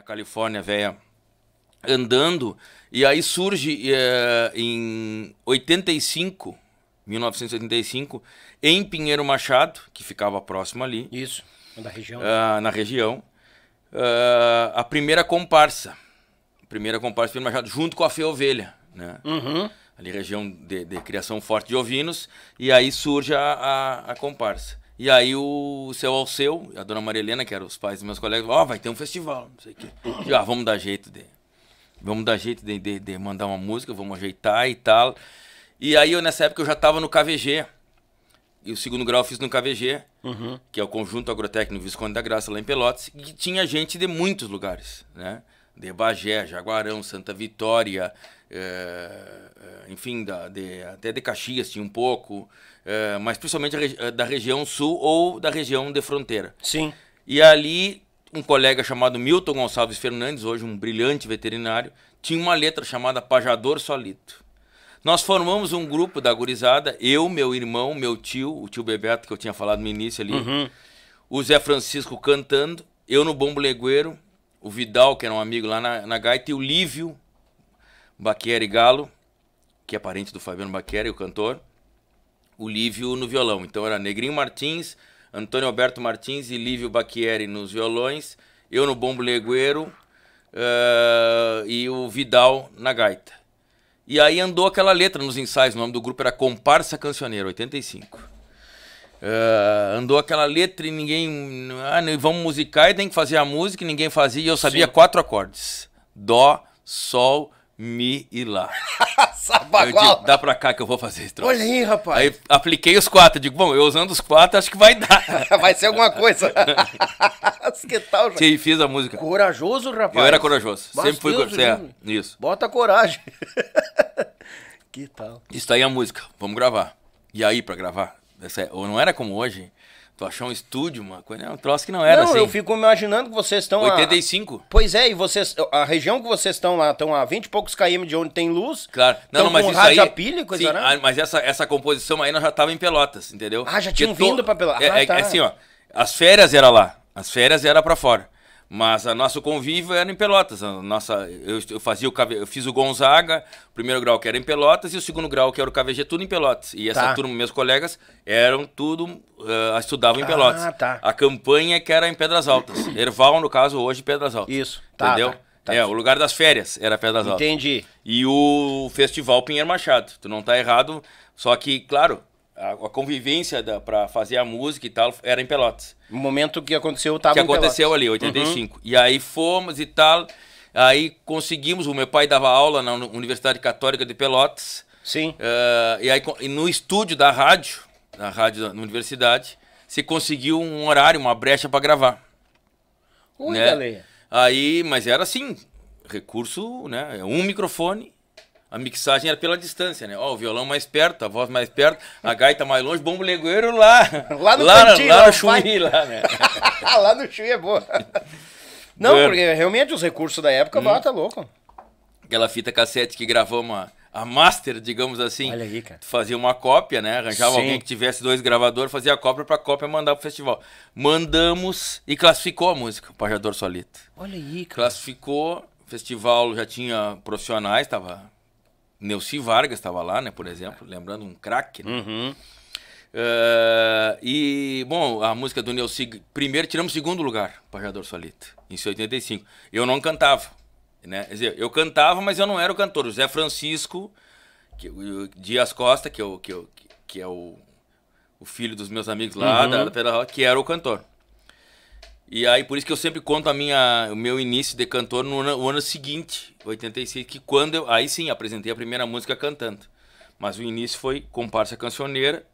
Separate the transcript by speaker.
Speaker 1: a Califórnia velha, andando, e aí surge é, em 85, 1985, em Pinheiro Machado, que ficava próximo ali. Isso, na região. Uh, na região, uh, a primeira comparsa. A primeira comparsa Pinheiro Machado, junto com a Fê Ovelha, né? Uhum. Ali região de, de, criação forte de ovinos, e aí surge a, a, a comparsa. E aí o seu Alceu, a dona Maria Helena, que eram os pais dos meus colegas, ó, oh, vai ter um festival, não sei o quê. E, ah, vamos dar jeito de. Vamos dar jeito de, de, de, mandar uma música, vamos ajeitar e tal. E aí eu, nessa época, eu já estava no KVG. E o segundo grau eu fiz no KVG, uhum. que é o Conjunto Agrotécnico Visconde da Graça, lá em Pelotas, e tinha gente de muitos lugares, né? de Bagé, Jaguarão, Santa Vitória, é, enfim, da, de, até de Caxias tinha um pouco, é, mas principalmente da região sul ou da região de fronteira. Sim. E ali, um colega chamado Milton Gonçalves Fernandes, hoje um brilhante veterinário, tinha uma letra chamada Pajador Solito. Nós formamos um grupo da gurizada, eu, meu irmão, meu tio, o tio Bebeto que eu tinha falado no início ali, uhum. o Zé Francisco cantando, eu no bombo legueiro, o Vidal, que era um amigo lá na, na gaita, e o Lívio Baqueri Galo, que é parente do Fabiano Baqueri, o cantor, o Lívio no violão. Então era Negrinho Martins, Antônio Alberto Martins e Lívio Baquieri nos violões, eu no bombo legueiro uh, e o Vidal na gaita. E aí andou aquela letra nos ensaios, o nome do grupo era Comparsa Cancioneiro, 85. Uh, andou aquela letra e ninguém. Ah, né, vamos musicar e tem que fazer a música, e ninguém fazia. E eu sabia Sim. quatro acordes: Dó, Sol, Mi e Lá. Sabagual. Eu digo, dá pra cá que eu vou fazer esse troço. Olha aí, rapaz. Aí apliquei os quatro. Digo, bom, eu usando os quatro, acho que vai dar. vai ser alguma coisa. que tal, rapaz? Sim, fiz a música. Corajoso, rapaz. Eu era corajoso. Sempre fui corajoso. É, isso. Bota coragem. que tal? Isso aí é a música. Vamos gravar. E aí, pra gravar? É, ou não era como hoje. Tu achou um estúdio, uma coisa, é um troço que não era não, assim. eu fico imaginando que vocês estão 85. A... Pois é, e vocês a região que vocês estão lá estão a 20 e poucos km de onde tem luz. Claro. Não, não mas com isso aí, pilha, coisa sim, né? a, ah, mas essa essa composição aí nós já tava em Pelotas, entendeu? Ah, já tinham Porque vindo pra para Pelotas. É, ah, é, tá. é, assim, ó. As férias era lá. As férias era para fora. Mas o nosso convívio era em Pelotas. A nossa, eu, eu fazia o eu fiz o Gonzaga, o primeiro grau que era em Pelotas e o segundo grau que era o KVG tudo em Pelotas. E essa tá. turma, meus colegas, eram tudo uh, estudavam em Pelotas. Ah, tá. A campanha que era em Pedras Altas. Erval, no caso, hoje Pedras Altas. Isso. Tá, tá, entendeu? Tá, é, o lugar das férias era Pedras Altas. Entendi. E o Festival Pinheiro Machado. Tu não tá errado, só que, claro, a, a convivência para fazer a música e tal era em Pelotas. O momento que aconteceu, tava Que aconteceu Pelotas. ali, 85. Uhum. E aí fomos e tal. Aí conseguimos, o meu pai dava aula na Universidade Católica de Pelotas. Sim. Uh, e aí e no estúdio da rádio, na rádio da universidade, se conseguiu um horário, uma brecha para gravar. Ui, né? Galera. Aí, mas era assim, recurso, né? É um microfone a mixagem era pela distância, né? Ó, o violão mais perto, a voz mais perto, a gaita mais longe, bombo legueiro lá. Lá no lá, cantinho, lá, no Chuí, lá, né? lá no Chuí é boa. Não, porque realmente os recursos da época, hum. tá louco. Aquela fita cassete que gravamos a, a master, digamos assim. Olha aí, cara. fazia uma cópia, né? Arranjava Sim. alguém que tivesse dois gravadores, fazia a cópia pra cópia mandar pro festival. Mandamos e classificou a música, o Pajador Solito. Olha aí, cara. Classificou, festival já tinha profissionais, tava Neuci Vargas estava lá, né, por exemplo, lembrando um craque. Né? Uhum. Uh, e, bom, a música do Neuci, primeiro tiramos segundo lugar, Pajador Solito, em 85. Eu não cantava, né? Quer dizer, eu cantava, mas eu não era o cantor. O Zé Francisco que, Dias Costa, que, eu, é que, eu, é que é o, o filho dos meus amigos lá uhum. da, da Pedra que era o cantor. E aí, por isso que eu sempre conto a minha, o meu início de cantor no ano, ano seguinte, 86, que quando eu. Aí sim, apresentei a primeira música cantando. Mas o início foi Comparsa Cancioneira,